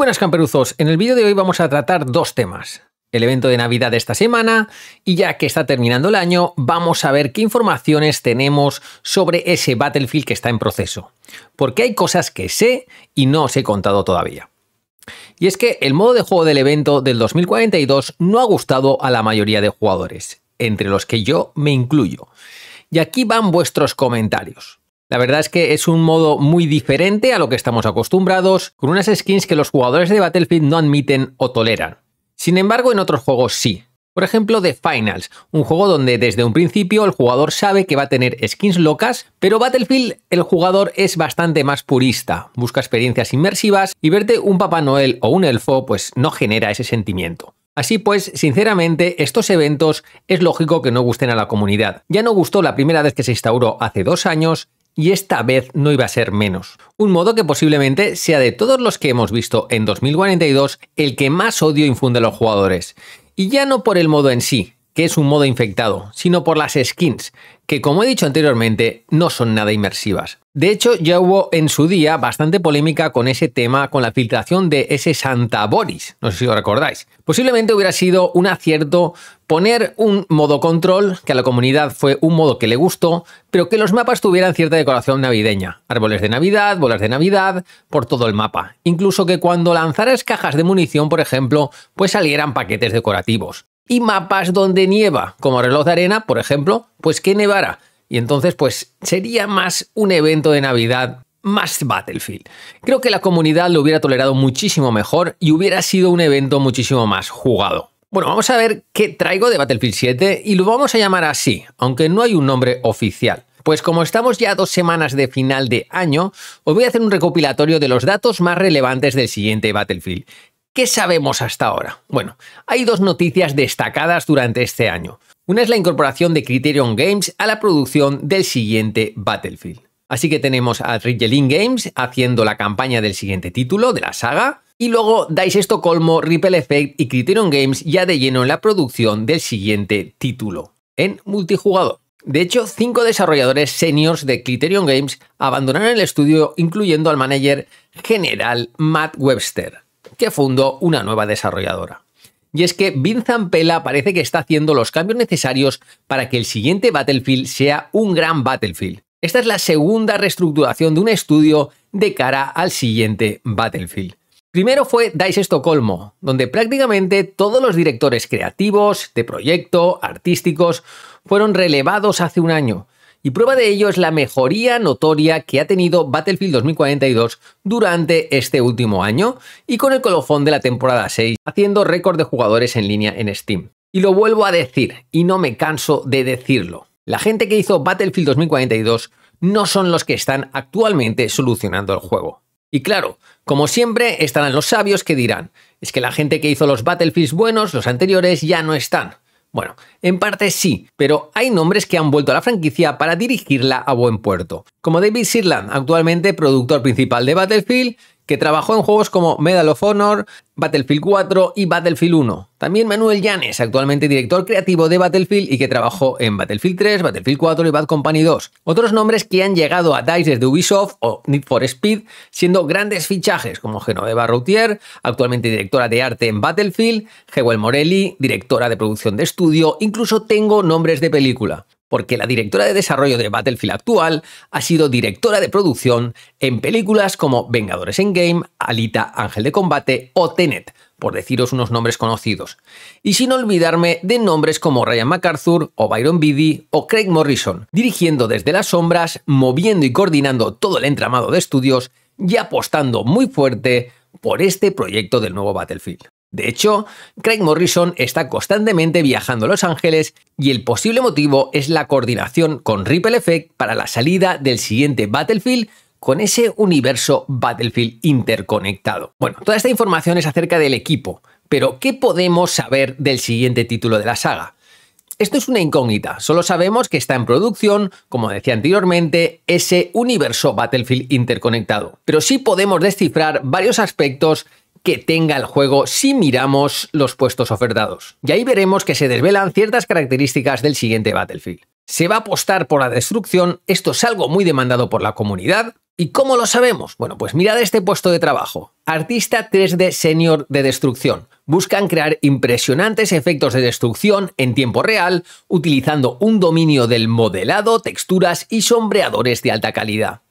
buenas camperuzos, en el vídeo de hoy vamos a tratar dos temas. El evento de Navidad de esta semana y ya que está terminando el año, vamos a ver qué informaciones tenemos sobre ese Battlefield que está en proceso. Porque hay cosas que sé y no os he contado todavía. Y es que el modo de juego del evento del 2042 no ha gustado a la mayoría de jugadores, entre los que yo me incluyo. Y aquí van vuestros comentarios. La verdad es que es un modo muy diferente a lo que estamos acostumbrados, con unas skins que los jugadores de Battlefield no admiten o toleran. Sin embargo, en otros juegos sí. Por ejemplo, The Finals, un juego donde desde un principio el jugador sabe que va a tener skins locas, pero Battlefield el jugador es bastante más purista, busca experiencias inmersivas y verte un Papá Noel o un elfo pues no genera ese sentimiento. Así pues, sinceramente, estos eventos es lógico que no gusten a la comunidad. Ya no gustó la primera vez que se instauró hace dos años y esta vez no iba a ser menos. Un modo que posiblemente sea de todos los que hemos visto en 2042 el que más odio infunde a los jugadores. Y ya no por el modo en sí, que es un modo infectado, sino por las skins, que como he dicho anteriormente no son nada inmersivas. De hecho, ya hubo en su día bastante polémica con ese tema, con la filtración de ese Santa Boris, no sé si lo recordáis. Posiblemente hubiera sido un acierto poner un modo control, que a la comunidad fue un modo que le gustó, pero que los mapas tuvieran cierta decoración navideña. Árboles de Navidad, bolas de Navidad, por todo el mapa. Incluso que cuando lanzaras cajas de munición, por ejemplo, pues salieran paquetes decorativos. Y mapas donde nieva, como reloj de arena, por ejemplo, pues que nevara y entonces, pues sería más un evento de Navidad más Battlefield. Creo que la comunidad lo hubiera tolerado muchísimo mejor y hubiera sido un evento muchísimo más jugado. Bueno, vamos a ver qué traigo de Battlefield 7 y lo vamos a llamar así, aunque no hay un nombre oficial. Pues como estamos ya dos semanas de final de año, os voy a hacer un recopilatorio de los datos más relevantes del siguiente Battlefield. ¿Qué sabemos hasta ahora? Bueno, hay dos noticias destacadas durante este año. Una es la incorporación de Criterion Games a la producción del siguiente Battlefield. Así que tenemos a Rigelin Games haciendo la campaña del siguiente título de la saga. Y luego Dice Estocolmo, Ripple Effect y Criterion Games ya de lleno en la producción del siguiente título, en multijugador. De hecho, cinco desarrolladores seniors de Criterion Games abandonaron el estudio, incluyendo al manager general Matt Webster, que fundó una nueva desarrolladora y es que Vincent Pela parece que está haciendo los cambios necesarios para que el siguiente Battlefield sea un gran Battlefield. Esta es la segunda reestructuración de un estudio de cara al siguiente Battlefield. Primero fue DICE Estocolmo, donde prácticamente todos los directores creativos, de proyecto, artísticos, fueron relevados hace un año y prueba de ello es la mejoría notoria que ha tenido Battlefield 2042 durante este último año y con el colofón de la temporada 6, haciendo récord de jugadores en línea en Steam. Y lo vuelvo a decir, y no me canso de decirlo. La gente que hizo Battlefield 2042 no son los que están actualmente solucionando el juego. Y claro, como siempre, estarán los sabios que dirán, es que la gente que hizo los Battlefields buenos, los anteriores, ya no están. Bueno, en parte sí, pero hay nombres que han vuelto a la franquicia para dirigirla a buen puerto, como David Sirland, actualmente productor principal de Battlefield, que trabajó en juegos como Medal of Honor, Battlefield 4 y Battlefield 1. También Manuel Llanes, actualmente director creativo de Battlefield y que trabajó en Battlefield 3, Battlefield 4 y Bad Company 2. Otros nombres que han llegado a DICE desde Ubisoft o Need for Speed, siendo grandes fichajes como Genoveva Routier, actualmente directora de arte en Battlefield, Jewel Morelli, directora de producción de estudio, incluso tengo nombres de película porque la directora de desarrollo de Battlefield actual ha sido directora de producción en películas como Vengadores en Game, Alita Ángel de Combate o Tenet, por deciros unos nombres conocidos. Y sin olvidarme de nombres como Ryan MacArthur o Byron Biddy o Craig Morrison, dirigiendo desde las sombras, moviendo y coordinando todo el entramado de estudios y apostando muy fuerte por este proyecto del nuevo Battlefield. De hecho, Craig Morrison está constantemente viajando a Los Ángeles y el posible motivo es la coordinación con Ripple Effect para la salida del siguiente Battlefield con ese universo Battlefield interconectado. Bueno, toda esta información es acerca del equipo, pero ¿qué podemos saber del siguiente título de la saga? Esto es una incógnita, solo sabemos que está en producción, como decía anteriormente, ese universo Battlefield interconectado. Pero sí podemos descifrar varios aspectos que tenga el juego si miramos los puestos ofertados. Y ahí veremos que se desvelan ciertas características del siguiente Battlefield. Se va a apostar por la destrucción, esto es algo muy demandado por la comunidad. ¿Y cómo lo sabemos? Bueno, pues mirad este puesto de trabajo. Artista 3D senior de destrucción. Buscan crear impresionantes efectos de destrucción en tiempo real, utilizando un dominio del modelado, texturas y sombreadores de alta calidad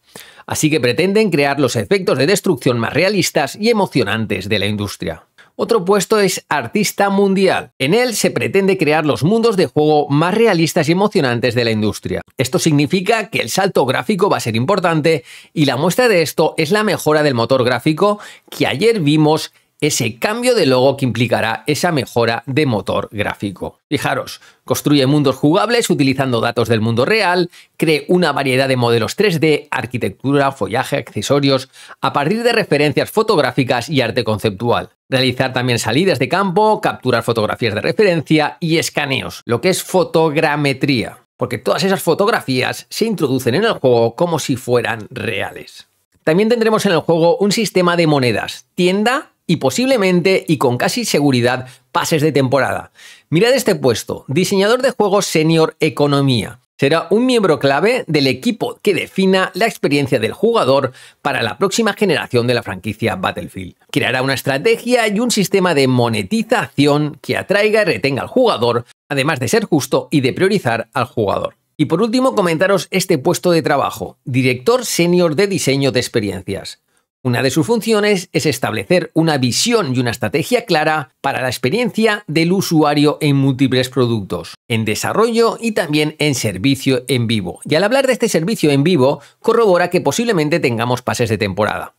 así que pretenden crear los efectos de destrucción más realistas y emocionantes de la industria. Otro puesto es Artista Mundial. En él se pretende crear los mundos de juego más realistas y emocionantes de la industria. Esto significa que el salto gráfico va a ser importante y la muestra de esto es la mejora del motor gráfico que ayer vimos ese cambio de logo que implicará esa mejora de motor gráfico. Fijaros, construye mundos jugables utilizando datos del mundo real, cree una variedad de modelos 3D, arquitectura, follaje, accesorios, a partir de referencias fotográficas y arte conceptual. Realizar también salidas de campo, capturar fotografías de referencia y escaneos, lo que es fotogrametría, porque todas esas fotografías se introducen en el juego como si fueran reales. También tendremos en el juego un sistema de monedas, tienda y posiblemente y con casi seguridad pases de temporada. Mirad este puesto, diseñador de juegos senior economía. Será un miembro clave del equipo que defina la experiencia del jugador para la próxima generación de la franquicia Battlefield. Creará una estrategia y un sistema de monetización que atraiga y retenga al jugador, además de ser justo y de priorizar al jugador. Y por último, comentaros este puesto de trabajo, director senior de diseño de experiencias. Una de sus funciones es establecer una visión y una estrategia clara para la experiencia del usuario en múltiples productos, en desarrollo y también en servicio en vivo. Y al hablar de este servicio en vivo, corrobora que posiblemente tengamos pases de temporada.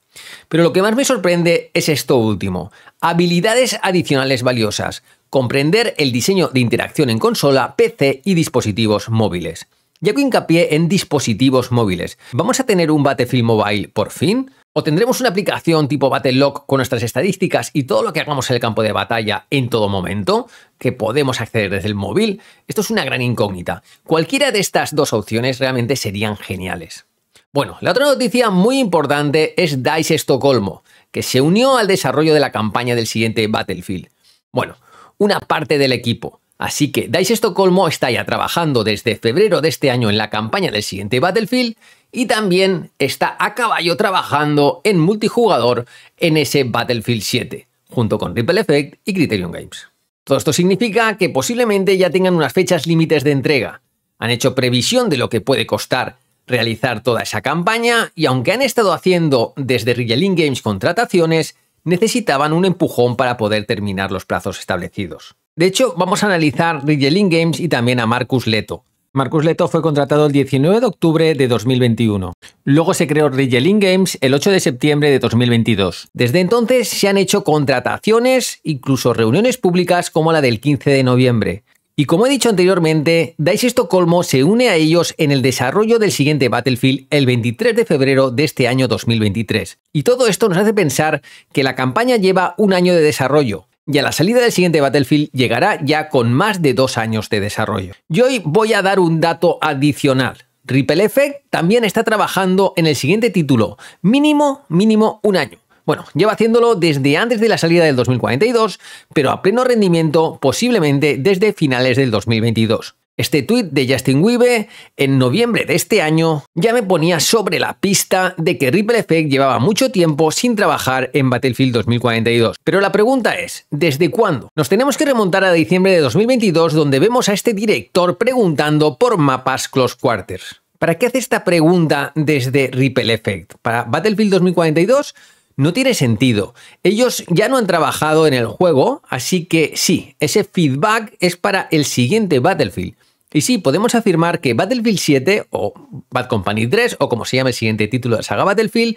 Pero lo que más me sorprende es esto último, habilidades adicionales valiosas, comprender el diseño de interacción en consola, PC y dispositivos móviles. Ya que hincapié en dispositivos móviles. ¿Vamos a tener un Battlefield Mobile por fin? ¿O tendremos una aplicación tipo Lock con nuestras estadísticas y todo lo que hagamos en el campo de batalla en todo momento, que podemos acceder desde el móvil? Esto es una gran incógnita. Cualquiera de estas dos opciones realmente serían geniales. Bueno, la otra noticia muy importante es DICE Estocolmo, que se unió al desarrollo de la campaña del siguiente Battlefield. Bueno, una parte del equipo, Así que DICE Estocolmo está ya trabajando desde febrero de este año en la campaña del siguiente Battlefield y también está a caballo trabajando en multijugador en ese Battlefield 7, junto con Ripple Effect y Criterion Games. Todo esto significa que posiblemente ya tengan unas fechas límites de entrega. Han hecho previsión de lo que puede costar realizar toda esa campaña y aunque han estado haciendo desde Rigelin Games contrataciones, necesitaban un empujón para poder terminar los plazos establecidos. De hecho, vamos a analizar Rigelin Games y también a Marcus Leto, Marcus Leto fue contratado el 19 de octubre de 2021. Luego se creó Rigeling Games el 8 de septiembre de 2022. Desde entonces se han hecho contrataciones, incluso reuniones públicas como la del 15 de noviembre. Y como he dicho anteriormente, Dice Estocolmo se une a ellos en el desarrollo del siguiente Battlefield el 23 de febrero de este año 2023. Y todo esto nos hace pensar que la campaña lleva un año de desarrollo, y a la salida del siguiente Battlefield llegará ya con más de dos años de desarrollo. Y hoy voy a dar un dato adicional. Ripple Effect también está trabajando en el siguiente título, mínimo, mínimo un año. Bueno, lleva haciéndolo desde antes de la salida del 2042, pero a pleno rendimiento posiblemente desde finales del 2022. Este tuit de Justin Wiebe en noviembre de este año ya me ponía sobre la pista de que Ripple Effect llevaba mucho tiempo sin trabajar en Battlefield 2042. Pero la pregunta es, ¿desde cuándo? Nos tenemos que remontar a diciembre de 2022 donde vemos a este director preguntando por mapas close quarters. ¿Para qué hace esta pregunta desde Ripple Effect? ¿Para Battlefield 2042? no tiene sentido. Ellos ya no han trabajado en el juego, así que sí, ese feedback es para el siguiente Battlefield. Y sí, podemos afirmar que Battlefield 7 o Bad Company 3 o como se llame el siguiente título de la saga Battlefield,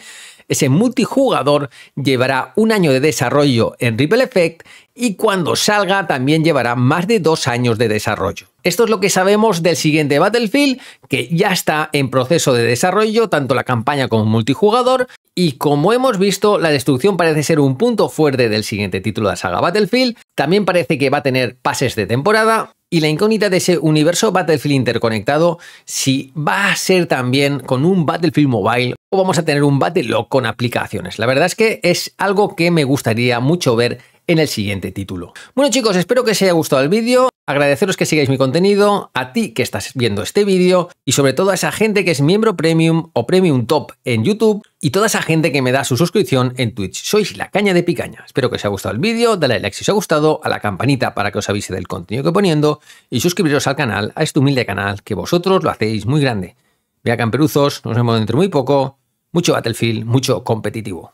ese multijugador llevará un año de desarrollo en Ripple Effect y cuando salga también llevará más de dos años de desarrollo. Esto es lo que sabemos del siguiente Battlefield, que ya está en proceso de desarrollo, tanto la campaña como multijugador, y como hemos visto, la destrucción parece ser un punto fuerte del siguiente título de la saga Battlefield. También parece que va a tener pases de temporada, y la incógnita de ese universo Battlefield interconectado, si va a ser también con un Battlefield Mobile o vamos a tener un Battlelog con aplicaciones. La verdad es que es algo que me gustaría mucho ver en el siguiente título. Bueno chicos, espero que os haya gustado el vídeo. Agradeceros que sigáis mi contenido, a ti que estás viendo este vídeo y sobre todo a esa gente que es miembro premium o premium top en YouTube y toda esa gente que me da su suscripción en Twitch. Sois la caña de picaña. Espero que os haya gustado el vídeo, dale like si os ha gustado, a la campanita para que os avise del contenido que poniendo y suscribiros al canal, a este humilde canal que vosotros lo hacéis muy grande. Vea camperuzos, nos vemos dentro muy poco, mucho Battlefield, mucho competitivo.